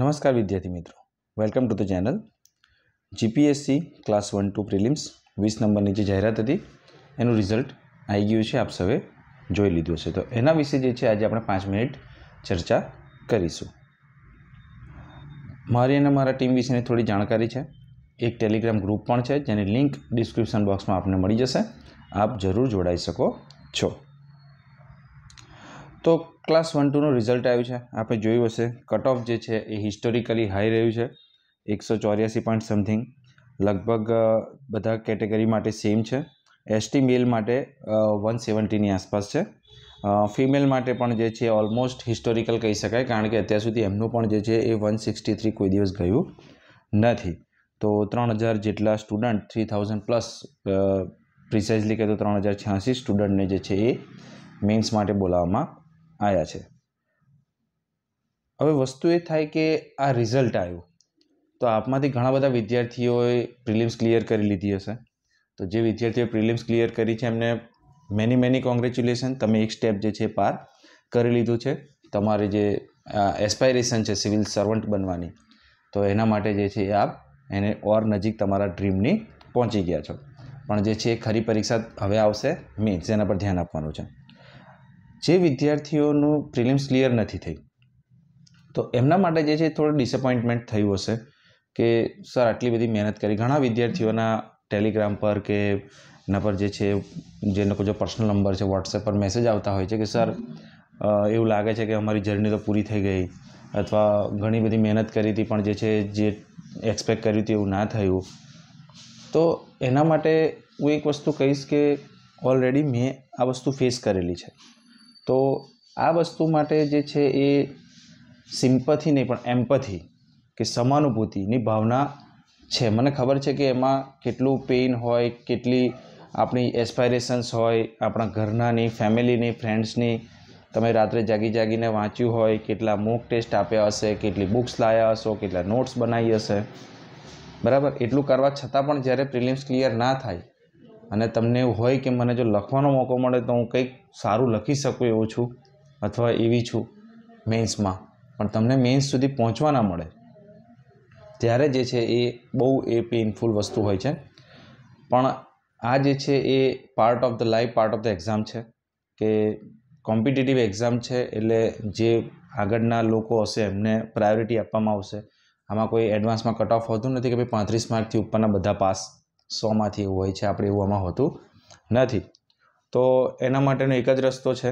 નમસ્કાર વિદ્યાર્થી મિત્રો welcome to the channel GPSC class one two prelims વીસ નંબરની જે જાહેરાત હતી એનું રિઝલ્ટ આવી ગયું છે આપ સૌએ જોઈ લીધું છે તો એના વિશે જે છે આજે આપણે પાંચ મિનિટ ચર્ચા કરીશું મારી અને મારા ટીમ વિશેની થોડી જાણકારી છે એક ટેલિગ્રામ ગ્રુપ પણ છે જેની લિંક ડિસ્ક્રિપ્શન બોક્સમાં આપને મળી જશે આપ જરૂર જોડાઈ શકો છો તો ક્લાસ વન ટુનું રિઝલ્ટ આવ્યું છે આપણે જોયું હશે કટ ઓફ જે છે એ હિસ્ટોરિકલી હાઈ રહ્યું છે એકસો ચોર્યાસી પોઈન્ટ સમથિંગ લગભગ બધા કેટેગરી માટે સેમ છે એસટી મેલ માટે વન સેવન્ટીની આસપાસ છે ફિમેલ માટે પણ જે છે ઓલમોસ્ટ હિસ્ટોરિકલ કહી શકાય કારણ કે અત્યાર સુધી એમનું પણ જે છે એ વન સિક્સટી થ્રી કોઈ દિવસ ગયું નથી તો ત્રણ હજાર જેટલા student three thousand plus precisely કહે તો ત્રણ હજાર છ્યાસી સ્ટુડન્ટને જે છે એ મેન્સ માટે બોલાવવામાં આવ્યા છે હવે વસ્તુ એ થાય કે આ રિઝલ્ટ આવ્યું તો આપમાંથી ઘણા બધા વિદ્યાર્થીઓએ પ્રિલિમ્સ ક્લિયર કરી લીધી હશે તો જે વિદ્યાર્થીઓએ પ્રિલિમ્સ ક્લિયર કરી છે એમને મેની મેની કોંગ્રેચ્યુલેશન તમે એક સ્ટેપ જે છે પાર કરી લીધું છે તમારી જે એસ્પાયરેશન છે સિવિલ સર્વન્ટ બનવાની તો એના માટે જે છે એ આપ એને ઓર નજીક તમારા ડ્રીમની પહોંચી ગયા છો પણ જે છે ખરી પરીક્ષા હવે આવશે મેન્સ એના પર ધ્યાન આપવાનું છે જે વિદ્યાર્થીઓનું પ્રિલિમ્સ ક્લિયર નથી થઈ તો એમના માટે જે છે થોડું ડિસપોઇન્ટમેન્ટ થયું હશે કે સર આટલી બધી મહેનત કરી ઘણા વિદ્યાર્થીઓના ટેલિગ્રામ પર કે એના પર જે છે જે લોકો જો પર્સનલ નંબર છે વોટ્સએપ પર મેસેજ આવતા હોય છે કે સર એવું લાગે છે કે અમારી જર્ની તો પૂરી થઈ ગઈ અથવા ઘણી બધી મહેનત કરી હતી પણ જે છે જે એક્સપેક્ટ કર્યું હતું એવું ના થયું તો એના માટે હું એક વસ્તુ કહીશ કે ઓલરેડી મેં આ વસ્તુ ફેસ કરેલી છે તો આ વસ્તુ માટે જે છે એ સિમ્પથી નહીં પણ એમ્પથી કે સમાનુભૂતિની ભાવના છે મને ખબર છે કે એમાં કેટલું પેઇન હોય કેટલી આપણી એસ્પાયરેશન્સ હોય આપણા ઘરનાની ફેમિલીની ફ્રેન્ડ્સની તમે રાત્રે જાગી જાગીને વાંચ્યું હોય કેટલા મૂક ટેસ્ટ આપ્યા હશે કેટલી બુક્સ લાવ્યા હશો કેટલા નોટ્સ બનાવી હશે બરાબર એટલું કરવા છતાં પણ જ્યારે પ્રિલિમ્સ ક્લિયર ના થાય અને તમને એવું હોય કે મને જો લખવાનો મોકો મળે તો હું કંઈક સારું લખી શકું એવું છું અથવા એવી છું મેન્સમાં પણ તમને મેન્સ સુધી પહોંચવા ના મળે ત્યારે જે છે એ બહુ એ પેઇનફુલ વસ્તુ હોય છે પણ આ જે છે એ part of the life part of the exam છે કે કોમ્પિટિટિવ એક્ઝામ છે એટલે જે આગળના લોકો હશે એમને પ્રાયોરિટી આપવામાં આવશે આમાં કોઈ એડવાન્સમાં કટ ઓફ હોતું નથી કે ભાઈ પાંત્રીસ માર્કથી ઉપરના બધા પાસ સોમાંથી એવું હોય છે આપણે એવું આમાં હોતું નથી તો એના માટેનો એક જ રસ્તો છે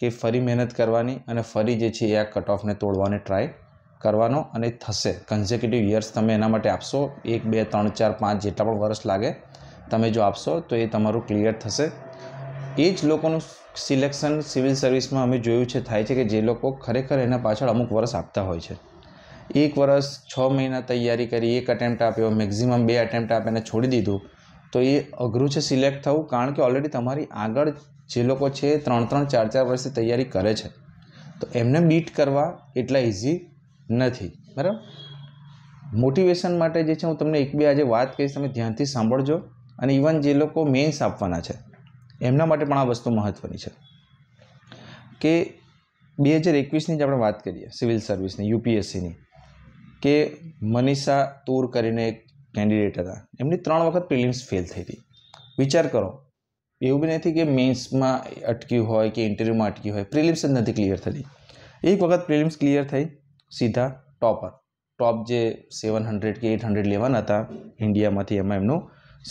કે ફરી મહેનત કરવાની અને ફરી જે છે એ આ કટ ઓફને તોડવાની ટ્રાય કરવાનો અને થશે કન્ઝેક્યુટિવ યર્સ તમે એના માટે આપશો એક બે ત્રણ ચાર પાંચ જેટલા પણ વર્ષ લાગે તમે જો આપશો તો એ તમારું ક્લિયર થશે એ જ લોકોનું સિલેક્શન સિવિલ સર્વિસમાં અમે જોયું છે થાય છે કે જે લોકો ખરેખર એના પાછળ અમુક વર્ષ આપતા હોય છે એક વર્ષ છ મહિના તૈયારી કરી એક અટેમ્પ્ટ આપ્યો મેક્ઝિમમ બે અટેમ્પ્ટ આપીને છોડી દીધું તો એ અઘરું છે સિલેક્ટ થવું કારણ કે ઓલરેડી તમારી આગળ જે લોકો છે ત્રણ ત્રણ ચાર ચાર વર્ષથી તૈયારી કરે છે તો એમને બીટ કરવા એટલા ઇઝી નથી બરાબર મોટિવેશન માટે જે છે હું તમને એક બે આજે વાત કહીશ તમે ધ્યાનથી સાંભળજો અને ઇવન જે લોકો મેન્સ આપવાના છે એમના માટે પણ આ વસ્તુ મહત્ત્વની છે કે બે હજાર એકવીસની જ આપણે વાત કરીએ સિવિલ સર્વિસની યુપીએસસીની કે મનીષા તૂર કરીને એક કેન્ડિડેટ હતા એમની ત્રણ વખત પ્રિલિમ્સ ફેલ થઈ હતી વિચાર કરો એવું બી નથી કે મેન્સમાં અટક્યું હોય કે ઇન્ટરવ્યૂમાં અટક્યું હોય પ્રિલિમ્સ જ નથી ક્લિયર થતી એક વખત પ્રિલિમ્સ ક્લિયર થઈ સીધા ટોપર ટોપ જે સેવન હંડ્રેડ કે એટ હંડ્રેડ લેવાના હતા ઇન્ડિયામાંથી એમાં એમનું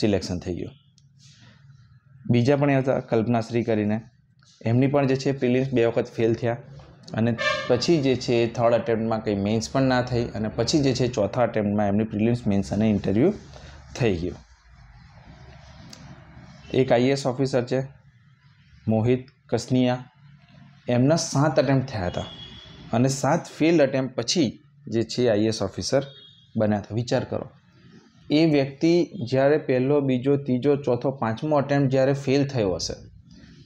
સિલેક્શન થઈ ગયું બીજા પણ એ હતા કલ્પનાશ્રી કરીને એમની પણ જે છે પ્રિલિમ્સ બે વખત ફેલ થયા અને પછી જે છે થર્ડ અટેમ્પ્ટમાં કંઈ મેન્સ પણ ના થઈ અને પછી જે છે ચોથા અટેમ્પ્ટમાં એમની પ્રિલિમ્સ મેન્સ અને ઇન્ટરવ્યૂ થઈ ગયો એક આઈએએસ ઓફિસર છે મોહિત કસનિયા એમના સાત અટેમ્પ્ટ થયા હતા અને સાત ફેલ અટેમ્પ પછી જે છે આઈએએસ ઓફિસર બન્યા હતા વિચાર કરો એ વ્યક્તિ જ્યારે પહેલો બીજો ત્રીજો ચોથો પાંચમો અટેમ્પ્ટ જ્યારે ફેલ થયો હશે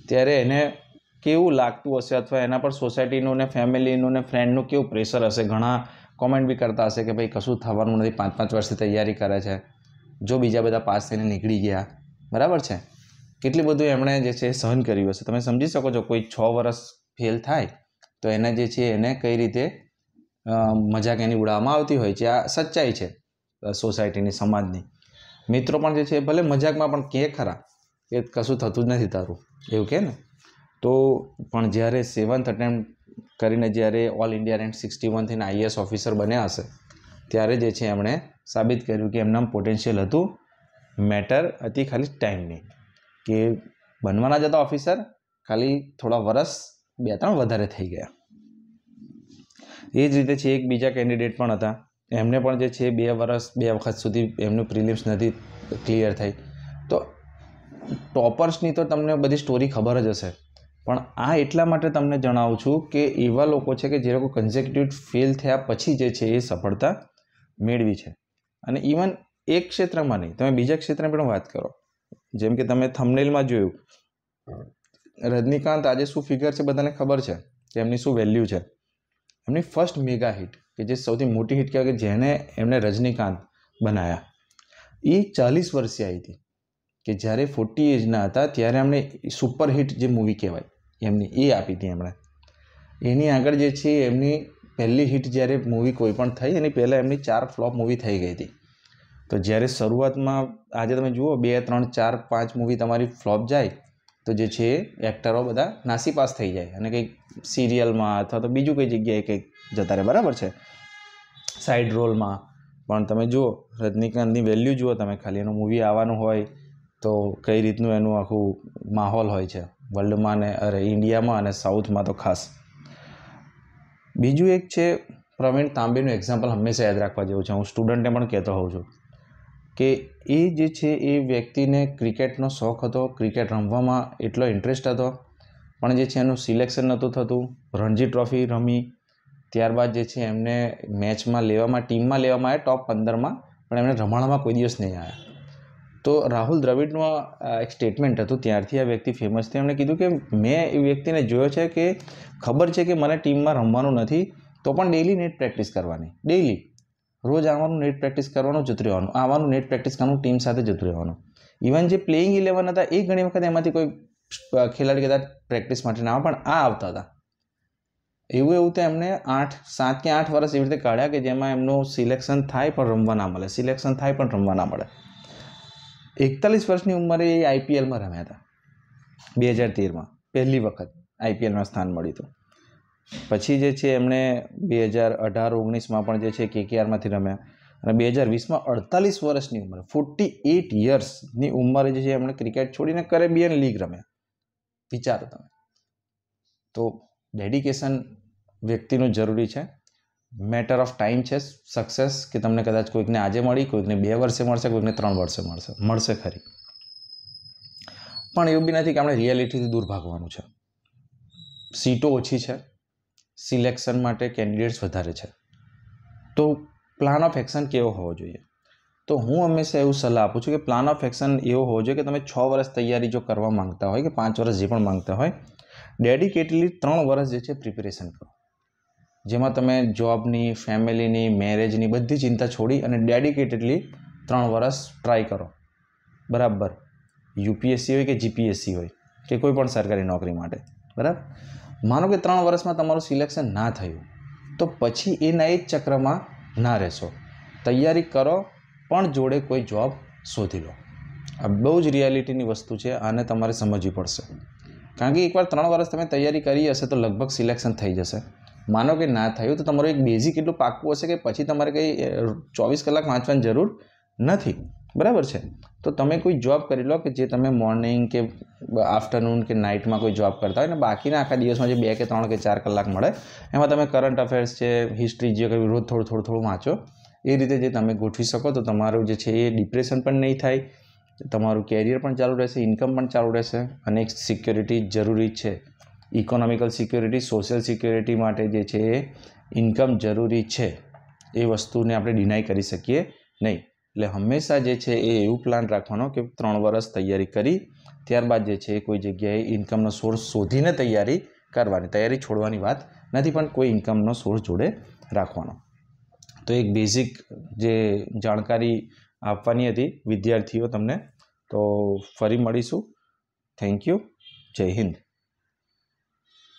ત્યારે એને કેવું લાગતું હશે અથવા એના પર સોસાયટીનું ને ફેમિલીનું ને ફ્રેન્ડનું કેવું પ્રેશર હશે ઘણા કોમેન્ટ બી કરતા હશે કે ભાઈ કશું થવાનું નથી પાંચ પાંચ વર્ષથી તૈયારી કરે છે જો બીજા બધા પાસ થઈને નીકળી ગયા બરાબર છે કેટલું બધું એમણે જે છે સહન કર્યું હશે તમે સમજી શકો છો કોઈ છ વર્ષ ફેલ થાય તો એને જે છે એને કઈ રીતે મજાક એની ઉડાવવામાં આવતી હોય છે આ સચ્ચાઈ છે સોસાયટીની સમાજની મિત્રો પણ જે છે ભલે મજાકમાં પણ કે ખરા એ કશું થતું જ નથી તારું એવું કે ને તો પણ જ્યારે સેવન્થ અટેમ્પ્ટ કરીને જ્યારે ઓલ ઇન્ડિયા રેન્ક સિક્સટી વનથીને આઈએસ ઓફિસર બન્યા હશે ત્યારે જે છે એમણે સાબિત કર્યું કે એમનામ પોટેન્શિયલ હતું મેટર હતી ખાલી ટાઈમની કે બનવાના જતા ઓફિસર ખાલી થોડા વરસ બે ત્રણ વધારે થઈ ગયા એ જ રીતે છે એક બીજા કેન્ડિડેટ પણ હતા એમને પણ જે છે બે વર્ષ બે વખત સુધી એમનું પ્રિલિમ્સ નથી ક્લિયર થઈ તો ટોપર્સની તો તમને બધી સ્ટોરી ખબર જ હશે પણ આ એટલા માટે તમને જણાવું છું કે એવા લોકો છે કે જે લોકો કન્ઝેક્ટિવ ફેલ થયા પછી જે છે એ સફળતા મેળવી છે અને ઇવન એક ક્ષેત્રમાં નહીં તમે બીજા ક્ષેત્રની પણ વાત કરો જેમ કે તમે થમનેલમાં જોયું રજનીકાંત આજે શું ફિગર છે બધાને ખબર છે કે એમની શું વેલ્યુ છે એમની ફર્સ્ટ મેગા હિટ કે જે સૌથી મોટી હિટ કહેવાય કે જેણે એમણે રજનીકાંત બનાવ્યા એ ચાલીસ વર્ષે આવી હતી કે જ્યારે ફોર્ટી એજના હતા ત્યારે એમણે સુપરહિટ જે મૂવી કહેવાય એમની એ આપી હતી એમણે એની આગળ જે છે એમની પહેલી હિટ જ્યારે મૂવી કોઈ પણ થઈ એની પહેલાં એમની ચાર ફ્લોપ મૂવી થઈ ગઈ હતી તો જ્યારે શરૂઆતમાં આજે તમે જુઓ બે ત્રણ ચાર પાંચ મૂવી તમારી ફ્લોપ જાય તો જે છે એક્ટરો બધા નાસીપાસ થઈ જાય અને કંઈક સિરિયલમાં અથવા તો બીજું કઈ જગ્યાએ કંઈક જતા રહે બરાબર છે સાઇડ રોલમાં પણ તમે જુઓ રજનીકાંતની વેલ્યુ જુઓ તમે ખાલી એનું મૂવી આવવાનું હોય તો કઈ રીતનું એનું આખું માહોલ હોય છે વર્લ્ડમાં ને અરે ઇન્ડિયામાં અને સાઉથમાં તો ખાસ બીજું એક છે પ્રવીણ તાંબેનું એક્ઝામ્પલ હંમેશા યાદ રાખવા જેવું છે હું સ્ટુડન્ટને પણ કહેતો હોઉં છું કે એ જે છે એ વ્યક્તિને ક્રિકેટનો શોખ હતો ક્રિકેટ રમવામાં એટલો ઇન્ટરેસ્ટ હતો પણ જે છે એનું સિલેક્શન નહોતું થતું રણજી ટ્રોફી રમી ત્યારબાદ જે છે એમને મેચમાં લેવામાં ટીમમાં લેવામાં આવ્યા ટોપ પંદરમાં પણ એમને રમાડવામાં કોઈ દિવસ નહીં આવ્યા તો રાહુલ દ્રવિડનું આ એક સ્ટેટમેન્ટ હતું ત્યારથી આ વ્યક્તિ ફેમસ થઈ એમણે કીધું કે મેં એ વ્યક્તિને જોયો છે કે ખબર છે કે મને ટીમમાં રમવાનું નથી તો પણ ડેઈલી નેટ પ્રેક્ટિસ કરવાની ડેઈલી રોજ આવવાનું નેટ પ્રેક્ટિસ કરવાનું જતું રહેવાનું આવવાનું નેટ પ્રેક્ટિસ કરવાનું ટીમ સાથે જતું રહેવાનું ઇવન જે પ્લેઇંગ ઇલેવન હતા એ ઘણી વખત એમાંથી કોઈ ખેલાડી કદાચ પ્રેક્ટિસ માટે ના પણ આ આવતા હતા એવું એવું તો એમને આઠ સાત કે આઠ વર્ષ એવી રીતે કાઢ્યા કે જેમાં એમનું સિલેક્શન થાય પણ રમવા ના મળે સિલેક્શન થાય પણ રમવા ના મળે એકતાલીસ વર્ષની ઉંમરે એ આઈપીએલમાં રમ્યા હતા બે હજાર તેરમાં પહેલી વખત આઈપીએલમાં સ્થાન મળ્યું હતું પછી જે છે એમણે બે હજાર અઢાર ઓગણીસમાં પણ જે છે કેકેઆરમાંથી રમ્યા અને બે હજાર વીસમાં અડતાલીસ વર્ષની ઉંમર ફોર્ટી એટ યર્સની ઉંમરે જે છે એમણે ક્રિકેટ છોડીને કરેબિયન લીગ રમ્યા વિચારો તમે તો ડેડિકેશન વ્યક્તિનું જરૂરી છે મેટર ઓફ ટાઈમ છે સક્સેસ કે તમને કદાચ કોઈકને આજે મળી કોઈકને બે વર્ષે મળશે કોઈકને ત્રણ વર્ષે મળશે મળશે ખરી પણ એવું બી નથી કે આપણે રિયાલિટીથી દૂર ભાગવાનું છે સીટો ઓછી છે સિલેક્શન માટે કેન્ડિડેટ્સ વધારે છે તો પ્લાન ઓફ એક્શન કેવો હોવો જોઈએ તો હું હંમેશા એવું સલાહ આપું છું કે પ્લાન ઓફ એક્શન એવો હોવો જોઈએ કે તમે છ વર્ષ તૈયારી જો કરવા માંગતા હોય કે પાંચ વર્ષ જે પણ માંગતા હોય ડેડિકેટલી ત્રણ વર્ષ જે છે પ્રિપેરેશન કરો જેમાં તમે જોબની ફેમિલીની મેરેજની બધી ચિંતા છોડી અને ડેડિકેટેડલી ત્રણ વર્ષ ટ્રાય કરો બરાબર યુપીએસસી હોય કે જીપીએસસી હોય કે કોઈ પણ સરકારી નોકરી માટે બરાબર માનો કે ત્રણ વર્ષમાં તમારું સિલેક્શન ના થયું તો પછી એના એ જ ચક્રમાં ના રહેશો તૈયારી કરો પણ જોડે કોઈ જોબ શોધી લો આ બહુ જ રિયાલિટીની વસ્તુ છે આને તમારે સમજવી પડશે કારણ કે એકવાર ત્રણ વર્ષ તમે તૈયારી કરી હશે તો લગભગ સિલેક્શન થઈ જશે માનો કે ના થયું તો તમારું એક બેઝિક એટલું પાકું હશે કે પછી તમારે કંઈ ચોવીસ કલાક વાંચવાની જરૂર નથી બરાબર છે તો તમે કોઈ જોબ કરી લો કે જે તમે મોર્નિંગ કે આફ્ટરનૂન કે નાઇટમાં કોઈ જોબ કરતા હોય ને બાકીના આખા દિવસમાં જે બે કે ત્રણ કે ચાર કલાક મળે એમાં તમે કરંટ અફેર્સ છે હિસ્ટ્રી જે કંઈ રોજ થોડું થોડું થોડું વાંચો એ રીતે જે તમે ગોઠવી શકો તો તમારું જે છે એ ડિપ્રેશન પણ નહીં થાય તમારું કેરિયર પણ ચાલુ રહેશે ઇન્કમ પણ ચાલુ રહેશે અને એક સિક્યોરિટી જરૂરી છે ઇકોનોમિકલ સિક્યોરિટી સોશિયલ સિક્યોરિટી માટે જે છે એ ઇન્કમ જરૂરી છે એ વસ્તુને આપણે ડિનાય કરી શકીએ નહીં એટલે હંમેશા જે છે એ એવું પ્લાન રાખવાનો કે ત્રણ વર્ષ તૈયારી કરી ત્યારબાદ જે છે કોઈ જગ્યાએ ઇન્કમનો સોર્સ શોધીને તૈયારી કરવાની તૈયારી છોડવાની વાત નથી પણ કોઈ ઇન્કમનો સોર્સ જોડે રાખવાનો તો એક બેઝિક જે જાણકારી આપવાની હતી વિદ્યાર્થીઓ તમને તો ફરી મળીશું થેન્ક યુ જય હિન્દ